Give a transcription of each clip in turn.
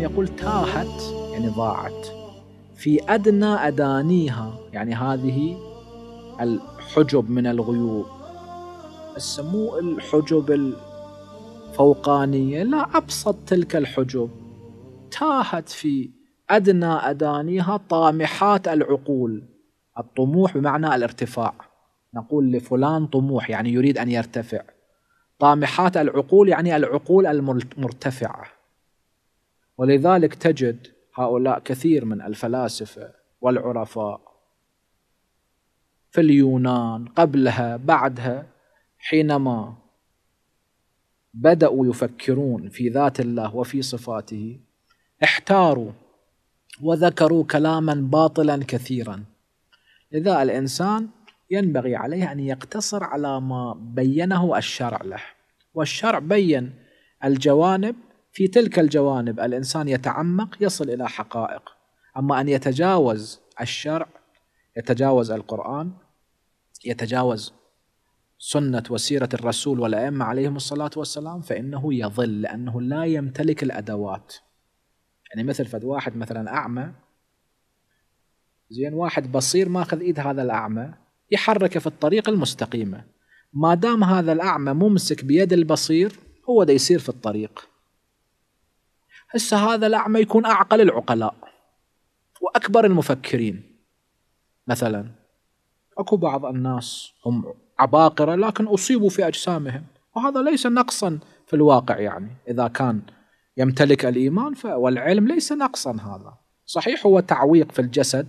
يقول تاهت يعني ضاعت في أدنى أدانيها يعني هذه الحجب من الغيوب بس مو الحجب الفوقانية لا أبسط تلك الحجب تاهت في أدنى أدانيها طامحات العقول الطموح بمعنى الارتفاع نقول لفلان طموح يعني يريد أن يرتفع طامحات العقول يعني العقول المرتفعة ولذلك تجد هؤلاء كثير من الفلاسفة والعرفاء في اليونان قبلها بعدها حينما بدأوا يفكرون في ذات الله وفي صفاته احتاروا وذكروا كلاما باطلا كثيرا لذا الإنسان ينبغي عليه أن يقتصر على ما بينه الشرع له والشرع بين الجوانب في تلك الجوانب الإنسان يتعمق يصل إلى حقائق أما أن يتجاوز الشرع يتجاوز القرآن يتجاوز سنة وسيرة الرسول والأئمة عليهم الصلاة والسلام فإنه يظل لأنه لا يمتلك الأدوات يعني مثل فد واحد مثلا أعمى زين واحد بصير ماخذ إيد هذا الأعمى يحركه في الطريق المستقيمة ما دام هذا الأعمى ممسك بيد البصير هو دا يسير في الطريق هسه هذا الأعمى يكون أعقل العقلاء وأكبر المفكرين مثلا اكو بعض الناس هم عباقرة لكن أصيبوا في أجسامهم وهذا ليس نقصا في الواقع يعني إذا كان يمتلك الإيمان والعلم ليس نقصا هذا صحيح هو تعويق في الجسد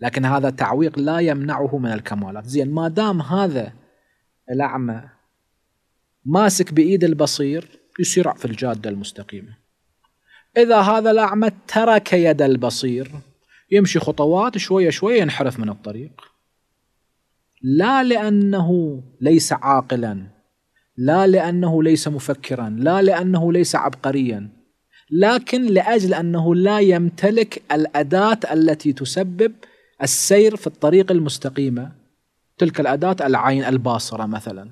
لكن هذا التعويق لا يمنعه من الكمالات زين ما دام هذا الأعمى ماسك بإيد البصير يسرع في الجادة المستقيمة إذا هذا الأعمى ترك يد البصير يمشي خطوات شويه شويه ينحرف من الطريق لا لانه ليس عاقلا لا لانه ليس مفكرا لا لانه ليس عبقريا لكن لاجل انه لا يمتلك الاداه التي تسبب السير في الطريق المستقيمه تلك الاداه العين الباصره مثلا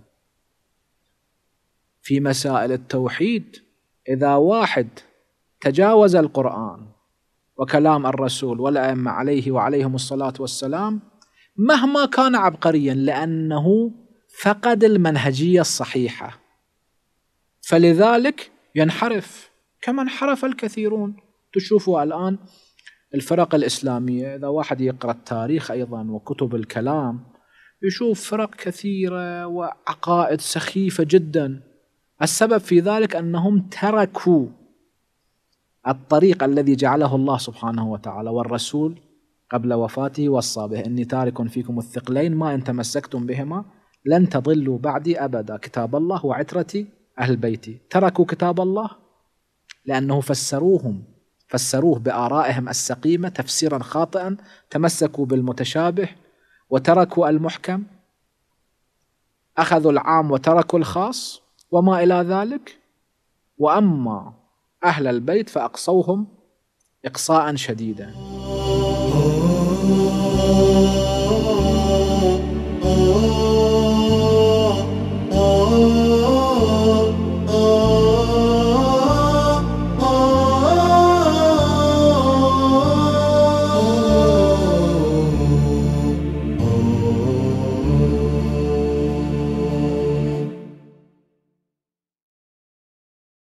في مسائل التوحيد اذا واحد تجاوز القران وكلام الرسول والأئمة عليه وعليهم الصلاة والسلام مهما كان عبقريا لأنه فقد المنهجية الصحيحة فلذلك ينحرف كما انحرف الكثيرون تشوفوا الآن الفرق الإسلامية إذا واحد يقرأ التاريخ أيضا وكتب الكلام يشوف فرق كثيرة وعقائد سخيفة جدا السبب في ذلك أنهم تركوا الطريق الذي جعله الله سبحانه وتعالى والرسول قبل وفاته وصى به إني تارك فيكم الثقلين ما إن تمسكتم بهما لن تضلوا بعدي أبدا كتاب الله وعترتي أهل بيتي تركوا كتاب الله لأنه فسروهم فسروه بآرائهم السقيمة تفسيرا خاطئا تمسكوا بالمتشابه وتركوا المحكم أخذوا العام وتركوا الخاص وما إلى ذلك وأما أهل البيت فأقصوهم إقصاء شديدا